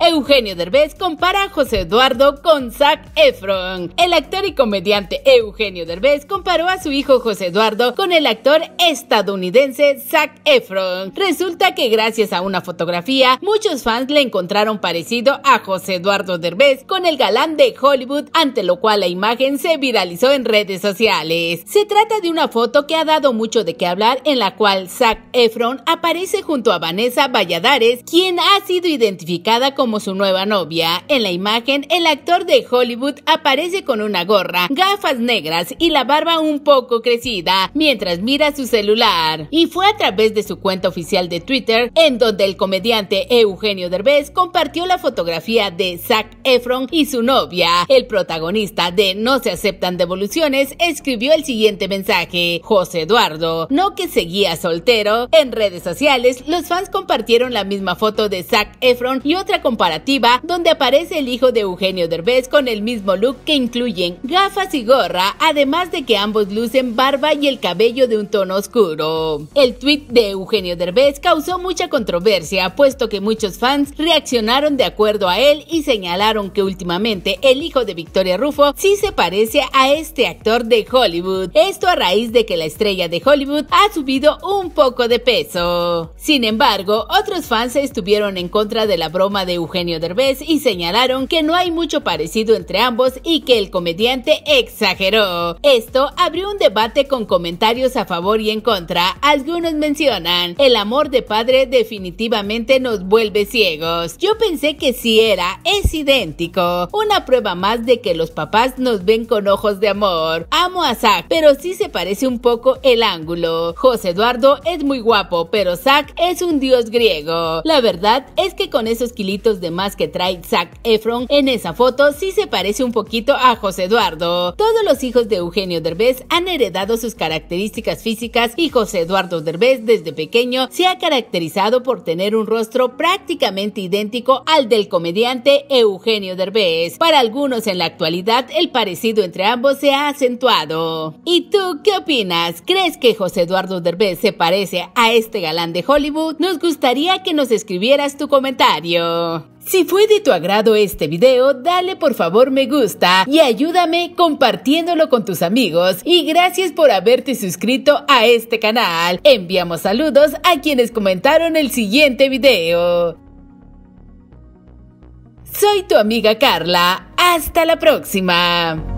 Eugenio Derbez compara a José Eduardo con Zac Efron. El actor y comediante Eugenio Derbez comparó a su hijo José Eduardo con el actor estadounidense Zac Efron. Resulta que gracias a una fotografía, muchos fans le encontraron parecido a José Eduardo Derbez con el galán de Hollywood, ante lo cual la imagen se viralizó en redes sociales. Se trata de una foto que ha dado mucho de qué hablar en la cual Zac Efron aparece junto a Vanessa Valladares, quien ha sido identificada como como su nueva novia. En la imagen, el actor de Hollywood aparece con una gorra, gafas negras y la barba un poco crecida mientras mira su celular. Y fue a través de su cuenta oficial de Twitter en donde el comediante Eugenio Derbez compartió la fotografía de Zac Efron y su novia. El protagonista de No se aceptan devoluciones escribió el siguiente mensaje: José Eduardo, no que seguía soltero. En redes sociales, los fans compartieron la misma foto de Zac Efron y otra con donde aparece el hijo de Eugenio Derbez con el mismo look que incluyen gafas y gorra, además de que ambos lucen barba y el cabello de un tono oscuro. El tweet de Eugenio Derbez causó mucha controversia, puesto que muchos fans reaccionaron de acuerdo a él y señalaron que últimamente el hijo de Victoria Rufo sí se parece a este actor de Hollywood. Esto a raíz de que la estrella de Hollywood ha subido un poco de peso. Sin embargo, otros fans estuvieron en contra de la broma de Eugenio Eugenio Derbez y señalaron que no hay mucho parecido entre ambos y que el comediante exageró. Esto abrió un debate con comentarios a favor y en contra. Algunos mencionan, el amor de padre definitivamente nos vuelve ciegos. Yo pensé que si era, es idéntico. Una prueba más de que los papás nos ven con ojos de amor. Amo a Zack, pero sí se parece un poco el ángulo. José Eduardo es muy guapo, pero Zack es un dios griego. La verdad es que con esos kilitos demás que trae Zac Efron en esa foto sí se parece un poquito a José Eduardo. Todos los hijos de Eugenio Derbez han heredado sus características físicas y José Eduardo Derbez desde pequeño se ha caracterizado por tener un rostro prácticamente idéntico al del comediante Eugenio Derbez. Para algunos en la actualidad el parecido entre ambos se ha acentuado. ¿Y tú qué opinas? ¿Crees que José Eduardo Derbez se parece a este galán de Hollywood? Nos gustaría que nos escribieras tu comentario. Si fue de tu agrado este video, dale por favor me gusta y ayúdame compartiéndolo con tus amigos. Y gracias por haberte suscrito a este canal. Enviamos saludos a quienes comentaron el siguiente video. Soy tu amiga Carla. Hasta la próxima.